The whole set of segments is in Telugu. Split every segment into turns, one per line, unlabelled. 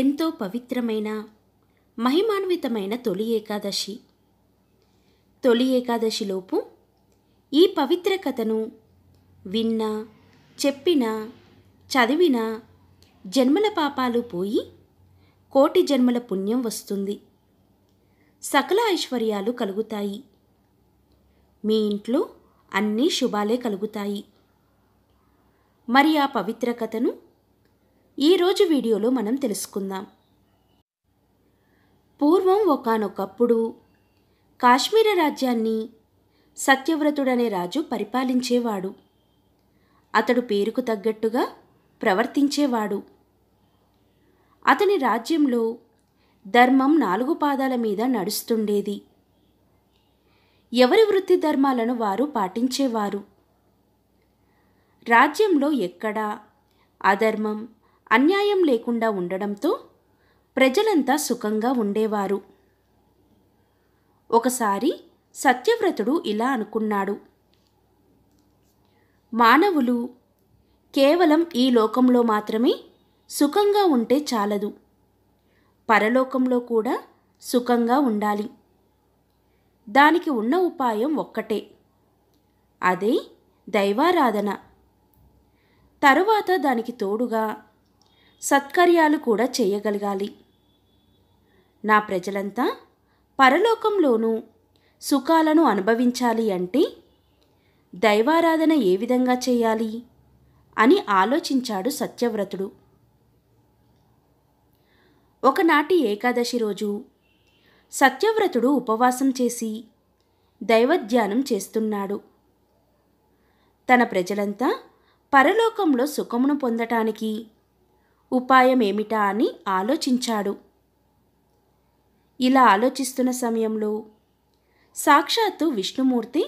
ఎంతో పవిత్రమైన మహిమాన్వితమైన తొలి ఏకాదశి తొలి ఏకాదశిలోపు ఈ పవిత్ర కథను విన్నా చెప్పినా చదివినా జన్మల పాపాలు పోయి కోటి జన్మల పుణ్యం వస్తుంది సకల ఐశ్వర్యాలు కలుగుతాయి మీ ఇంట్లో అన్నీ శుభాలే కలుగుతాయి మరి ఆ పవిత్ర కథను ఈరోజు వీడియోలో మనం తెలుసుకుందాం పూర్వం ఒకనొకప్పుడు కాశ్మీర రాజ్యాన్ని సత్యవ్రతుడనే రాజు పరిపాలించేవాడు అతడు పేరుకు తగ్గట్టుగా ప్రవర్తించేవాడు అతని రాజ్యంలో ధర్మం నాలుగు పాదాల మీద నడుస్తుండేది ఎవరి వృత్తి ధర్మాలను వారు పాటించేవారు రాజ్యంలో ఎక్కడా అధర్మం అన్యాయం లేకుండా ఉండడంతో ప్రజలంతా సుఖంగా ఉండేవారు ఒకసారి సత్యవ్రతుడు ఇలా అనుకున్నాడు మానవులు కేవలం ఈ లోకంలో మాత్రమే సుఖంగా ఉంటే చాలదు పరలోకంలో కూడా సుఖంగా ఉండాలి దానికి ఉన్న ఉపాయం ఒక్కటే అదే దైవారాధన తరువాత దానికి తోడుగా సత్కర్యాలు కూడా చేయగలగాలి నా ప్రజలంతా పరలోకంలోనూ సుఖాలను అనుభవించాలి అంటే దైవారాధన ఏ విధంగా చేయాలి అని ఆలోచించాడు సత్యవ్రతుడు ఒకనాటి ఏకాదశి రోజు సత్యవ్రతుడు ఉపవాసం చేసి దైవధ్యానం చేస్తున్నాడు తన ప్రజలంతా పరలోకంలో సుఖమును పొందటానికి ఉపాయం ఏమిటా అని ఆలోచించాడు ఇలా ఆలోచిస్తున్న సమయంలో సాక్షాత్తు విష్ణుమూర్తి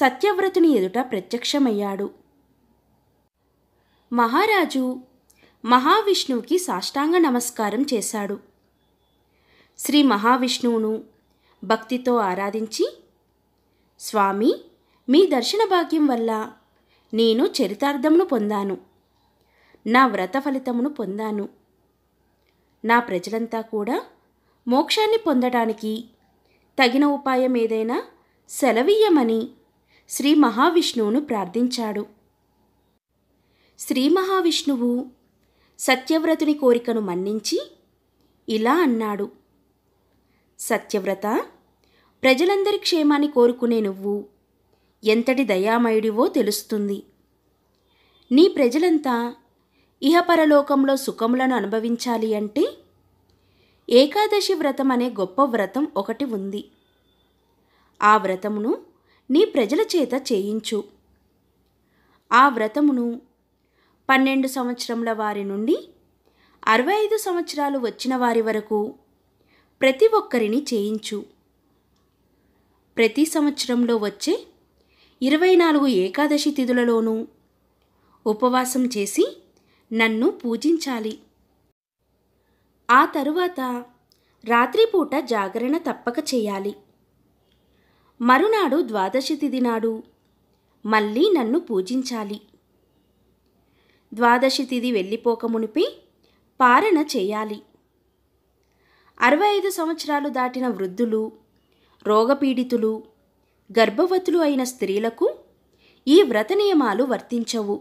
సత్యవ్రతుని ఎదుట ప్రత్యక్షమయ్యాడు మహారాజు మహావిష్ణువుకి సాష్టాంగ నమస్కారం చేశాడు శ్రీ మహావిష్ణువును భక్తితో ఆరాధించి స్వామి మీ దర్శన భాగ్యం వల్ల నేను చరితార్థమును పొందాను నా వ్రత ఫలితమును పొందాను నా ప్రజలంతా కూడా మోక్షాన్ని పొందడానికి తగిన ఉపాయం ఏదైనా సెలవీయమని శ్రీ మహావిష్ణువును ప్రార్థించాడు శ్రీ మహావిష్ణువు సత్యవ్రతుని కోరికను మన్నించి ఇలా అన్నాడు సత్యవ్రత ప్రజలందరి క్షేమాన్ని కోరుకునే నువ్వు ఎంతటి దయామయుడివో తెలుస్తుంది నీ ప్రజలంతా ఇహపరలోకంలో సుఖములను అనుభవించాలి అంటే ఏకాదశి వ్రతం అనే గొప్ప వ్రతం ఒకటి ఉంది ఆ వ్రతమును నీ ప్రజల చేత చేయించు ఆ వ్రతమును పన్నెండు సంవత్సరముల వారి నుండి అరవై ఐదు సంవత్సరాలు వచ్చిన వారి వరకు ప్రతి ఒక్కరిని చేయించు ప్రతి సంవత్సరంలో వచ్చే ఇరవై నాలుగు ఏకాదశి తిథులలోనూ ఉపవాసం చేసి నన్ను పూజించాలి ఆ తరువాత రాత్రిపూట జాగరణ తప్పక చేయాలి మరునాడు ద్వాదశి తిథి నాడు మళ్ళీ నన్ను పూజించాలి ద్వాదశి తిథి వెళ్ళిపోకమునిపై పారణ చేయాలి అరవై ఐదు సంవత్సరాలు దాటిన వృద్ధులు రోగపీడితులు గర్భవతులు అయిన స్త్రీలకు ఈ వ్రత నియమాలు వర్తించవు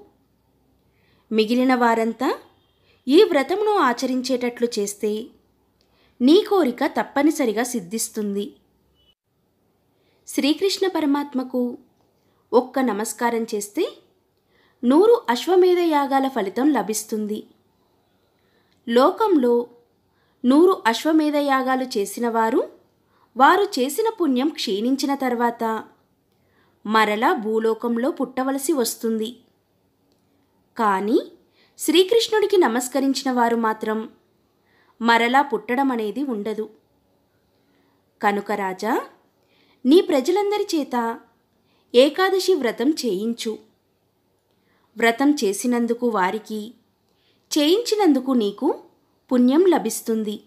మిగిలిన వారంతా ఈ వ్రతమును ఆచరించేటట్లు చేస్తే నీ కోరిక తప్పనిసరిగా సిద్ధిస్తుంది శ్రీకృష్ణ పరమాత్మకు ఒక్క నమస్కారం చేస్తే నూరు అశ్వమేధ యాగాల ఫలితం లభిస్తుంది లోకంలో నూరు అశ్వమేధ యాగాలు చేసిన వారు వారు చేసిన పుణ్యం క్షీణించిన తర్వాత మరలా భూలోకంలో పుట్టవలసి వస్తుంది కానీ శ్రీకృష్ణుడికి నమస్కరించిన వారు మాత్రం మరలా పుట్టడం అనేది ఉండదు కనుక రాజా నీ ప్రజలందరి చేత ఏకాదశి వ్రతం చేయించు వ్రతం చేసినందుకు వారికి చేయించినందుకు నీకు పుణ్యం లభిస్తుంది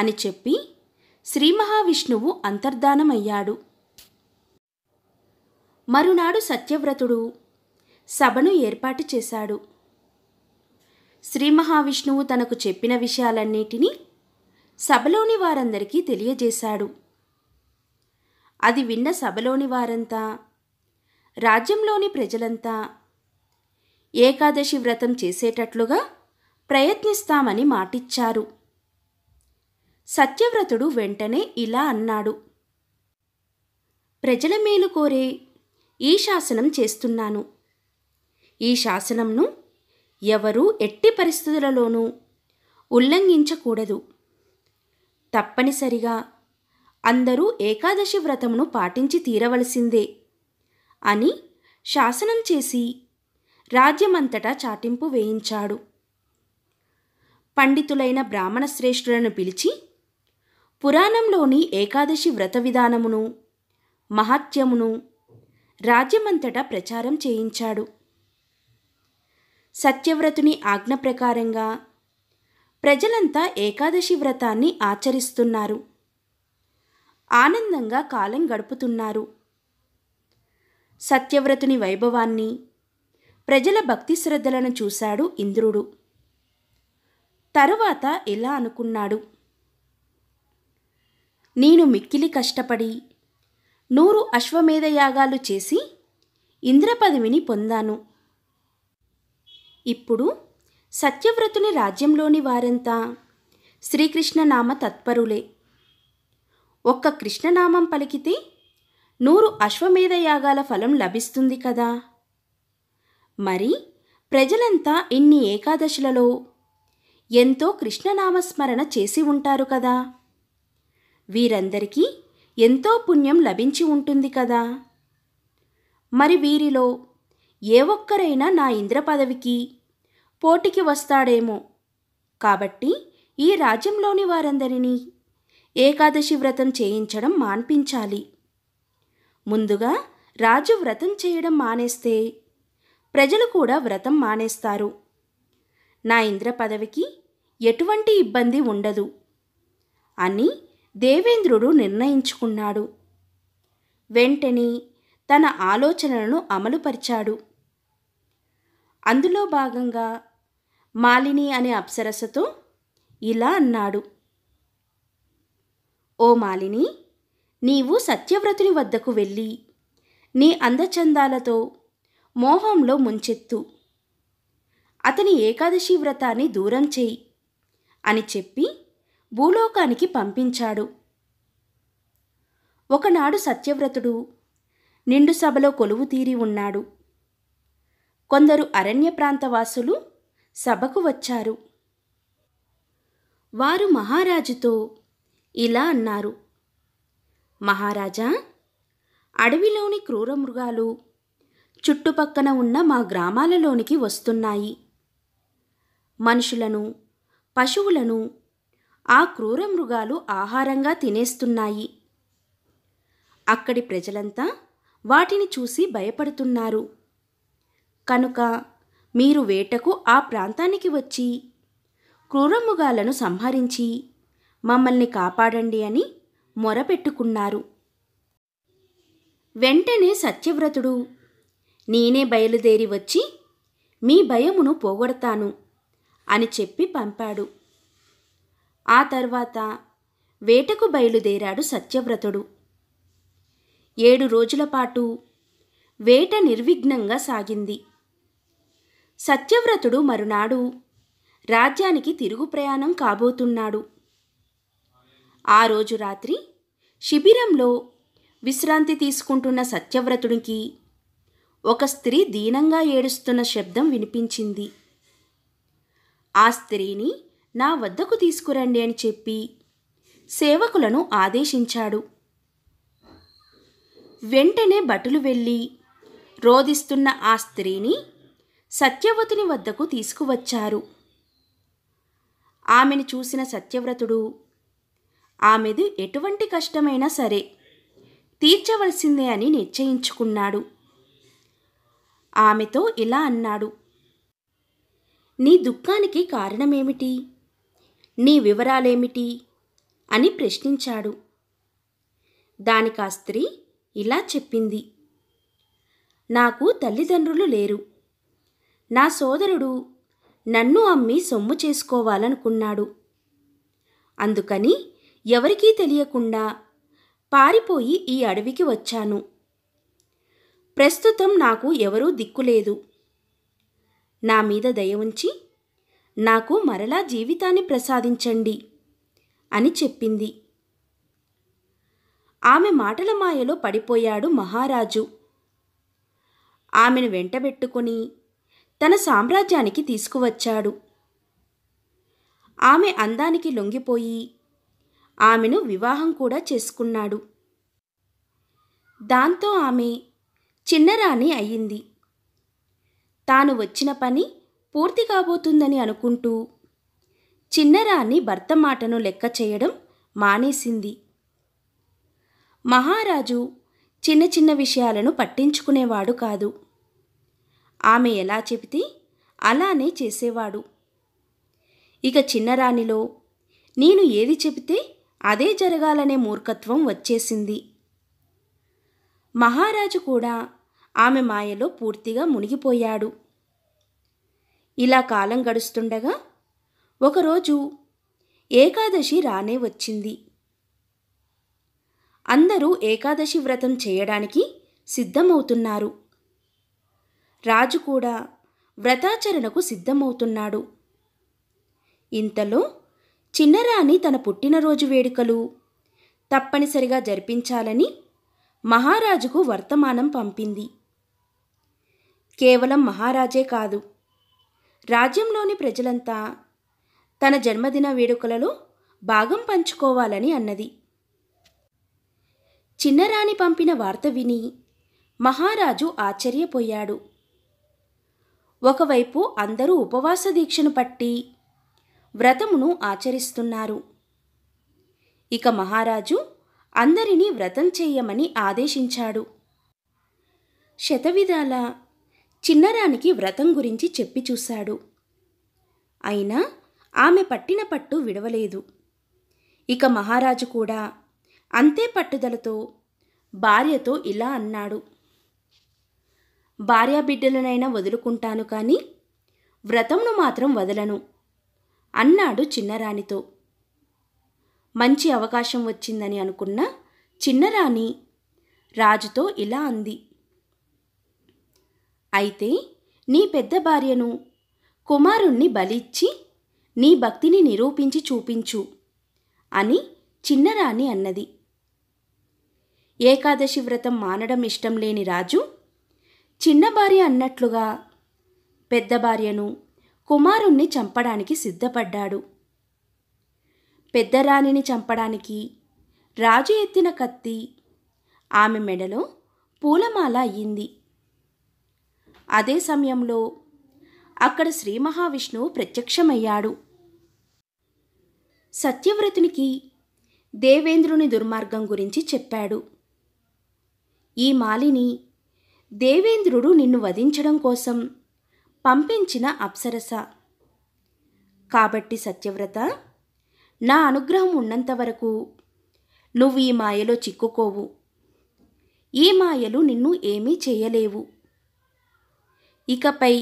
అని చెప్పి శ్రీ మహావిష్ణువు అంతర్ధానమయ్యాడు మరునాడు సత్యవ్రతుడు సభను ఏర్పాటు చేశాడు శ్రీ మహావిష్ణువు తనకు చెప్పిన విషయాలన్నిటినీ సభలోని వారందరికీ తెలియజేశాడు అది విన్న సభలోని వారంతా రాజ్యంలోని ప్రజలంతా ఏకాదశి వ్రతం చేసేటట్లుగా ప్రయత్నిస్తామని మాటిచ్చారు సత్యవ్రతుడు వెంటనే ఇలా అన్నాడు ప్రజల మేలు కోరే ఈ శాసనం చేస్తున్నాను ఈ శాసనంను ఎవరూ ఎట్టి పరిస్థితులలోనూ ఉల్లంఘించకూడదు తప్పనిసరిగా అందరూ ఏకాదశి వ్రతమును పాటించి తీరవలసిందే అని శాసనం చేసి రాజ్యమంతటా చాటింపు వేయించాడు పండితులైన బ్రాహ్మణ శ్రేష్ఠులను పిలిచి పురాణంలోని ఏకాదశి వ్రత విధానమును మహత్యమును రాజ్యమంతటా ప్రచారం చేయించాడు సత్యవ్రతుని ఆజ్ఞ ప్రకారంగా ప్రజలంతా ఏకాదశి వ్రతాన్ని ఆచరిస్తున్నారు ఆనందంగా కాలం గడుపుతున్నారు సత్యవ్రతుని వైభవాన్ని ప్రజల భక్తి శ్రద్ధలను చూశాడు ఇంద్రుడు తరువాత ఇలా అనుకున్నాడు నేను మిక్కిలి కష్టపడి నూరు అశ్వమేధయాగాలు చేసి ఇంద్రపదవిని పొందాను ఇప్పుడు సత్యవ్రతుని రాజ్యంలోని వారంతా శ్రీకృష్ణనామ తత్పరులే ఒక్క కృష్ణనామం పలికితే నూరు అశ్వమేధ యాగాల ఫలం లభిస్తుంది కదా మరి ప్రజలంతా ఇన్ని ఏకాదశులలో ఎంతో కృష్ణనామస్మరణ చేసి ఉంటారు కదా వీరందరికీ ఎంతో పుణ్యం లభించి ఉంటుంది కదా మరి వీరిలో ఏ ఒక్కరైనా నా ఇంద్ర పదవికి పోటీకి వస్తాడేమో కాబట్టి ఈ రాజ్యంలోని వారందరినీ ఏకాదశి వ్రతం చేయించడం మాన్పించాలి ముందుగా రాజు వ్రతం చేయడం మానేస్తే ప్రజలు కూడా వ్రతం మానేస్తారు నా ఇంద్ర పదవికి ఎటువంటి ఇబ్బంది ఉండదు అని దేవేంద్రుడు నిర్ణయించుకున్నాడు వెంటనే తన ఆలోచనలను అమలుపరిచాడు అందులో భాగంగా మాలిని అనే అప్సరసతో ఇలా అన్నాడు ఓ మాలిని నీవు సత్యవ్రతుని వద్దకు వెళ్ళి నీ అందచందాలతో మోహంలో ముంచెత్తు అతని ఏకాదశి వ్రతాన్ని దూరం చేయి అని చెప్పి భూలోకానికి పంపించాడు ఒకనాడు సత్యవ్రతుడు నిండు సభలో కొలువు తీరి ఉన్నాడు కొందరు అరణ్య ప్రాంతవాసులు సభకు వచ్చారు వారు మహారాజుతో ఇలా అన్నారు మహారాజా అడవిలోని క్రూర మృగాలు చుట్టుపక్కన ఉన్న మా గ్రామాలలోనికి వస్తున్నాయి మనుషులను పశువులను ఆ క్రూర మృగాలు ఆహారంగా తినేస్తున్నాయి అక్కడి ప్రజలంతా వాటిని చూసి భయపడుతున్నారు కనుక మీరు వేటకు ఆ ప్రాంతానికి వచ్చి క్రూరమృగాలను సంహరించి మమ్మల్ని కాపాడండి అని మొరపెట్టుకున్నారు వెంటనే సత్యవ్రతుడు నేనే బయలుదేరి వచ్చి మీ భయమును పోగొడతాను అని చెప్పి పంపాడు ఆ తర్వాత వేటకు బయలుదేరాడు సత్యవ్రతుడు ఏడు రోజుల పాటు వేట నిర్విఘ్నంగా సాగింది సత్యవ్రతుడు మరునాడు రాజ్యానికి తిరుగు ప్రయాణం కాబోతున్నాడు ఆ రోజు రాత్రి శిబిరంలో విశ్రాంతి తీసుకుంటున్న సత్యవ్రతుడికి ఒక స్త్రీ దీనంగా ఏడుస్తున్న శబ్దం వినిపించింది ఆ స్త్రీని నా వద్దకు తీసుకురండి అని చెప్పి సేవకులను ఆదేశించాడు వెంటనే బటులు వెళ్ళి రోధిస్తున్న ఆ స్త్రీని సత్యవతిని వద్దకు తీసుకువచ్చారు ఆమెను చూసిన సత్యవ్రతుడు ఆమెది ఎటువంటి కష్టమైనా సరే తీర్చవలసిందే అని నిశ్చయించుకున్నాడు ఆమెతో ఇలా అన్నాడు నీ దుఃఖానికి కారణమేమిటి నీ వివరాలేమిటి అని ప్రశ్నించాడు దానికా స్త్రీ ఇలా చెప్పింది నాకు తల్లిదండ్రులు లేరు నా సోదరుడు నన్ను అమ్మి సొమ్ము చేసుకోవాలనుకున్నాడు అందుకని ఎవరికీ తెలియకుండా పారిపోయి ఈ అడవికి వచ్చాను ప్రస్తుతం నాకు ఎవరూ దిక్కులేదు నా మీద దయ ఉంచి నాకు మరలా జీవితాన్ని ప్రసాదించండి అని చెప్పింది ఆమె మాటల మాయలో పడిపోయాడు మహారాజు ఆమెను వెంటబెట్టుకుని తన సామ్రాజ్యానికి తీసుకువచ్చాడు ఆమె అందానికి లొంగిపోయి ఆమెను వివాహం కూడా చేసుకున్నాడు దాంతో ఆమె చిన్నరాణి అయ్యింది తాను వచ్చిన పని పూర్తి కాబోతుందని అనుకుంటూ చిన్నరాణి భర్త మాటను లెక్క చేయడం మానేసింది మహారాజు చిన్న చిన్న విషయాలను పట్టించుకునేవాడు కాదు ఆమె ఎలా చెబితే అలానే చేసేవాడు ఇక చిన్నరాణిలో నేను ఏది చెబితే అదే జరగాలనే మూర్ఖత్వం వచ్చేసింది మహారాజు కూడా ఆమె మాయలో పూర్తిగా మునిగిపోయాడు ఇలా కాలం గడుస్తుండగా ఒకరోజు ఏకాదశి రానే వచ్చింది అందరూ ఏకాదశి వ్రతం చేయడానికి సిద్ధమవుతున్నారు రాజు కూడా వ్రతాచరణకు సిద్ధమవుతున్నాడు ఇంతలో చిన్నరాణి తన పుట్టినరోజు వేడుకలు తప్పనిసరిగా జరిపించాలని మహారాజుకు వర్తమానం పంపింది కేవలం మహారాజే కాదు రాజ్యంలోని ప్రజలంతా తన జన్మదిన వేడుకలలో భాగం పంచుకోవాలని అన్నది చిన్నరాణి పంపిన వార్త విని మహారాజు ఆశ్చర్యపోయాడు ఒకవైపు అందరూ ఉపవాస దీక్షను పట్టి వ్రతమును ఆచరిస్తున్నారు ఇక మహారాజు అందరినీ వ్రతం చేయమని ఆదేశించాడు శతవిధాల చిన్నరానికి వ్రతం గురించి చెప్పి చూశాడు అయినా ఆమె పట్టిన పట్టు విడవలేదు ఇక మహారాజు కూడా అంతే పట్టుదలతో భార్యతో ఇలా అన్నాడు భార్యాబిడ్డలనైనా వదులుకుంటాను కానీ వ్రతంను మాత్రం వదలను అన్నాడు చిన్నరాణితో మంచి అవకాశం వచ్చిందని అనుకున్న చిన్నరాణి రాజుతో ఇలా అంది అయితే నీ పెద్ద భార్యను కుమారుణ్ణి బలిచ్చి నీ భక్తిని నిరూపించి చూపించు అని చిన్నరాణి అన్నది ఏకాదశి వ్రతం మానడం ఇష్టం లేని రాజు చిన్న భార్య అన్నట్లుగా పెద్ద భార్యను కుమారుణ్ణి చంపడానికి సిద్ధపడ్డాడు పెద్దరాణిని చంపడానికి రాజు ఎత్తిన కత్తి ఆమె మెడలో పూలమాల అయ్యింది అదే సమయంలో అక్కడ శ్రీ మహావిష్ణువు ప్రత్యక్షమయ్యాడు సత్యవ్రతునికి దేవేంద్రుని దుర్మార్గం గురించి చెప్పాడు ఈ మాలిని దేవేంద్రుడు నిన్ను వధించడం కోసం పంపించిన అప్సరస కాబట్టి సత్యవ్రత నా అనుగ్రహం ఉన్నంత వరకు నువ్వు ఈ మాయలో చిక్కుకోవు ఈ మాయలు నిన్ను ఏమీ చేయలేవు ఇకపై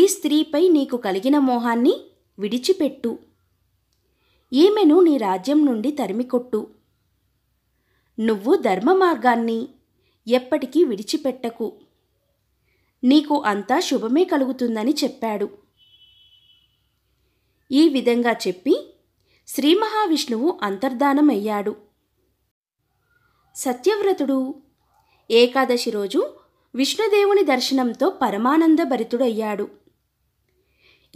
ఈ స్త్రీపై నీకు కలిగిన మోహాన్ని విడిచిపెట్టు ఈమెను నీ రాజ్యం నుండి తరిమికొట్టు నువ్వు ధర్మ మార్గాన్ని ఎప్పటికీ విడిచిపెట్టకు నీకు అంతా శుభమే కలుగుతుందని చెప్పాడు ఈ విధంగా చెప్పి శ్రీ మహావిష్ణువు అంతర్ధానమయ్యాడు సత్యవ్రతుడు ఏకాదశి రోజు విష్ణుదేవుని దర్శనంతో పరమానంద భరితుడయ్యాడు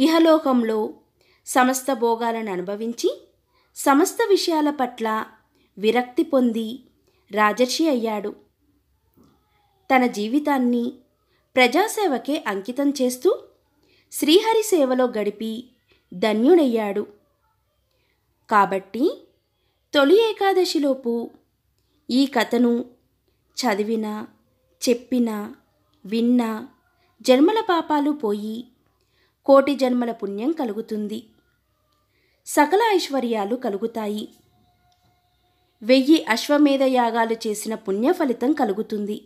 ఇహలోకంలో సమస్త భోగాలను అనుభవించి సమస్త విషయాల పట్ల విరక్తి పొంది రాజర్షి అయ్యాడు తన జీవితాన్ని ప్రజాసేవకే అంకితం చేస్తూ శ్రీహరి సేవలో గడిపి ధన్యుడయ్యాడు కాబట్టి తొలి ఏకాదశిలోపు ఈ కథను చదివిన చెప్పిన విన్న జన్మల పాపాలు పోయి కోటి జన్మల పుణ్యం కలుగుతుంది సకల ఐశ్వర్యాలు కలుగుతాయి వెయ్యి అశ్వమేధ యాగాలు చేసిన పుణ్య ఫలితం కలుగుతుంది